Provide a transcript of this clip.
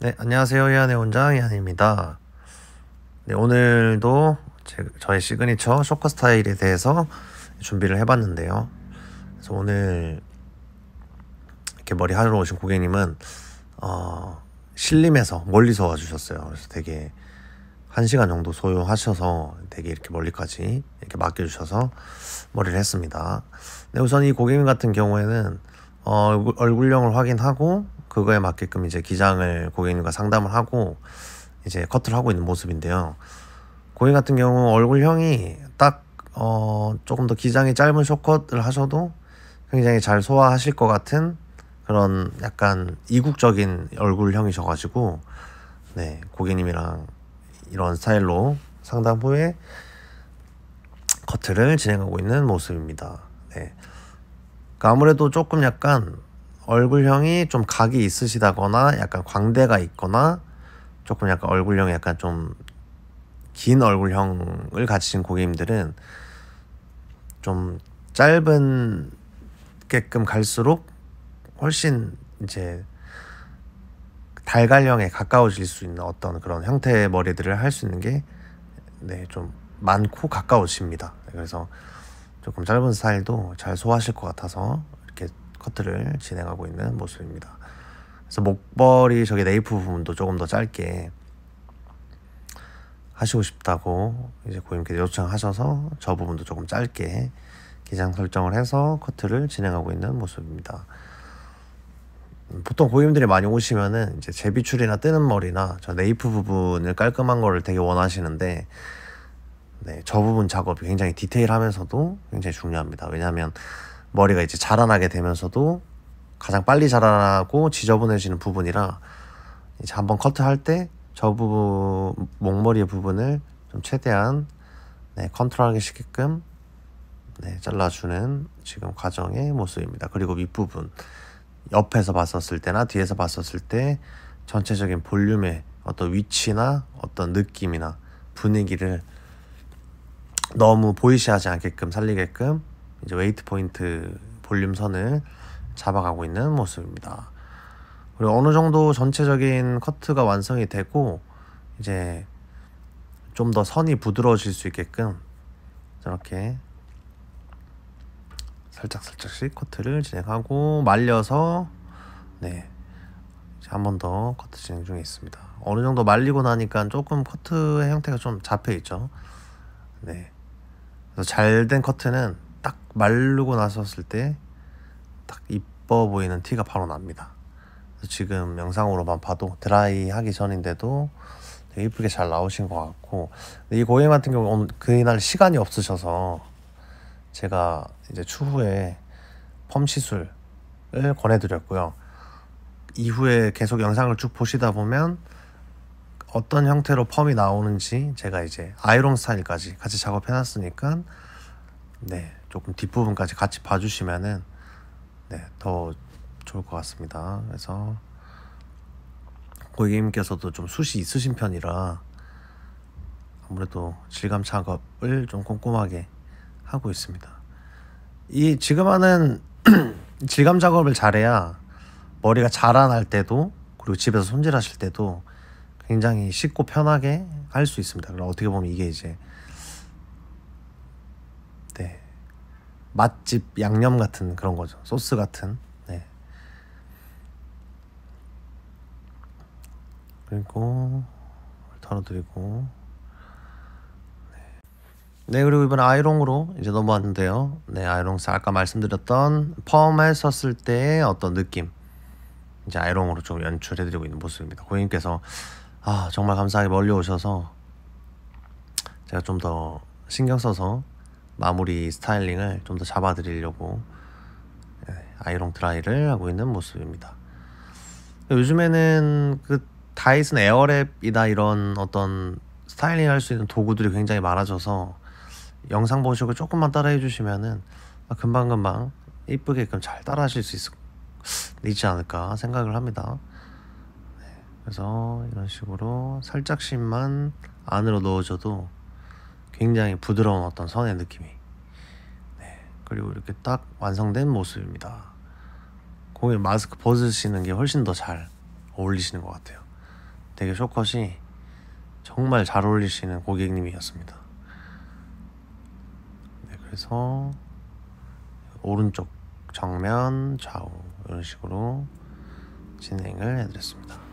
네, 안녕하세요. 이안의 원장 이안입니다. 네, 오늘도 제, 저의 시그니처 쇼크 스타일에 대해서 준비를 해봤는데요. 그래서 오늘 이렇게 머리 하러 오신 고객님은 어, 신림에서 멀리서 와주셨어요. 그래서 되게 한 시간 정도 소요하셔서 되게 이렇게 멀리까지 이렇게 맡겨주셔서 머리를 했습니다. 네, 우선 이 고객님 같은 경우에는 어, 얼굴, 얼굴형을 확인하고 그거에 맞게끔 이제 기장을 고객님과 상담을 하고 이제 커트를 하고 있는 모습인데요. 고객 같은 경우 얼굴형이 딱 어, 조금 더 기장이 짧은 쇼컷을 하셔도 굉장히 잘 소화하실 것 같은 그런 약간 이국적인 얼굴형이셔가지고 네 고객님이랑 이런 스타일로 상담 후에 커트를 진행하고 있는 모습입니다. 네. 그러니까 아무래도 조금 약간 얼굴형이 좀 각이 있으시다거나 약간 광대가 있거나 조금 약간 얼굴형이 약간 좀 긴 얼굴형을 가지신 고객님들은 좀 짧은 게끔 갈수록 훨씬 이제 달걀형에 가까워질 수 있는 어떤 그런 형태의 머리들을 할 수 있는 게 네 좀 많고 가까워집니다. 네, 그래서 조금 짧은 스타일도 잘 소화하실 것 같아서 커트를 진행하고 있는 모습입니다. 그래서 목벌이 저기 네이프 부분도 조금 더 짧게 하시고 싶다고 이제 고객님께 요청하셔서 저 부분도 조금 짧게 기장 설정을 해서 커트를 진행하고 있는 모습입니다. 음, 보통 고객님들이 많이 오시면은 이제 재비출이나 뜨는 머리나 저 네이프 부분을 깔끔한 거를 되게 원하시는데 네, 저 부분 작업이 굉장히 디테일하면서도 굉장히 중요합니다. 왜냐하면 머리가 이제 자라나게 되면서도 가장 빨리 자라나고 지저분해지는 부분이라 이제 한번 커트할 때 저 부분 목머리의 부분을 좀 최대한 네, 컨트롤하기 쉽게끔 네, 잘라주는 지금 과정의 모습입니다. 그리고 윗부분 옆에서 봤었을 때나 뒤에서 봤었을 때 전체적인 볼륨의 어떤 위치나 어떤 느낌이나 분위기를 너무 보이시하지 않게끔 살리게끔 이제 웨이트 포인트 볼륨 선을 잡아가고 있는 모습입니다. 그리고 어느 정도 전체적인 커트가 완성이 되고 이제 좀 더 선이 부드러워질 수 있게끔 이렇게 살짝 살짝씩 커트를 진행하고 말려서 네한번 더 커트 진행 중에 있습니다. 어느 정도 말리고 나니까 조금 커트의 형태가 좀 잡혀 있죠. 네. 잘된 커트는 딱 마르고 나섰을 때 딱 이뻐 보이는 티가 바로 납니다. 지금 영상으로만 봐도 드라이 하기 전인데도 되게 이쁘게 잘 나오신 것 같고 이 고객 같은 경우는 그날 시간이 없으셔서 제가 이제 추후에 펌 시술을 권해드렸고요. 이후에 계속 영상을 쭉 보시다 보면 어떤 형태로 펌이 나오는지 제가 이제 아이롱 스타일까지 같이 작업해놨으니까 네 조금 뒷부분까지 같이 봐주시면은 네, 더 좋을 것 같습니다. 그래서 고객님께서도 좀 숱이 있으신 편이라 아무래도 질감 작업을 좀 꼼꼼하게 하고 있습니다. 이 지금 하는 질감 작업을 잘해야 머리가 자라날 때도 그리고 집에서 손질하실 때도 굉장히 쉽고 편하게 할 수 있습니다. 그럼 어떻게 보면 이게 이제 맛집 양념 같은 그런 거죠. 소스 같은. 네. 그리고 털어드리고네 네, 그리고 이번 아이롱으로 이제 넘어왔는데요 네 아이롱스 아까 말씀드렸던 펌에 썼을 때의 어떤 느낌 이제 아이롱으로 좀 연출해드리고 있는 모습입니다 고객님께서 아 정말 감사하게 멀리 오셔서 제가 좀 더 신경 써서 마무리 스타일링을 좀 더 잡아드리려고 예, 아이롱 드라이를 하고 있는 모습입니다. 요즘에는 그 다이슨 에어랩이다 이런 어떤 스타일링 할 수 있는 도구들이 굉장히 많아져서 영상 보시고 조금만 따라해 주시면은 금방금방 이쁘게끔 잘 따라 하실 수있지 않을까 생각을 합니다. 네, 그래서 이런 식으로 살짝씩만 안으로 넣어줘도 굉장히 부드러운 어떤 선의 느낌이 네, 그리고 이렇게 딱 완성된 모습입니다 거기 마스크 벗으시는 게 훨씬 더 잘 어울리시는 것 같아요 되게 쇼컷이 정말 잘 어울리시는 고객님이었습니다 네, 그래서 오른쪽 정면 좌우 이런 식으로 진행을 해드렸습니다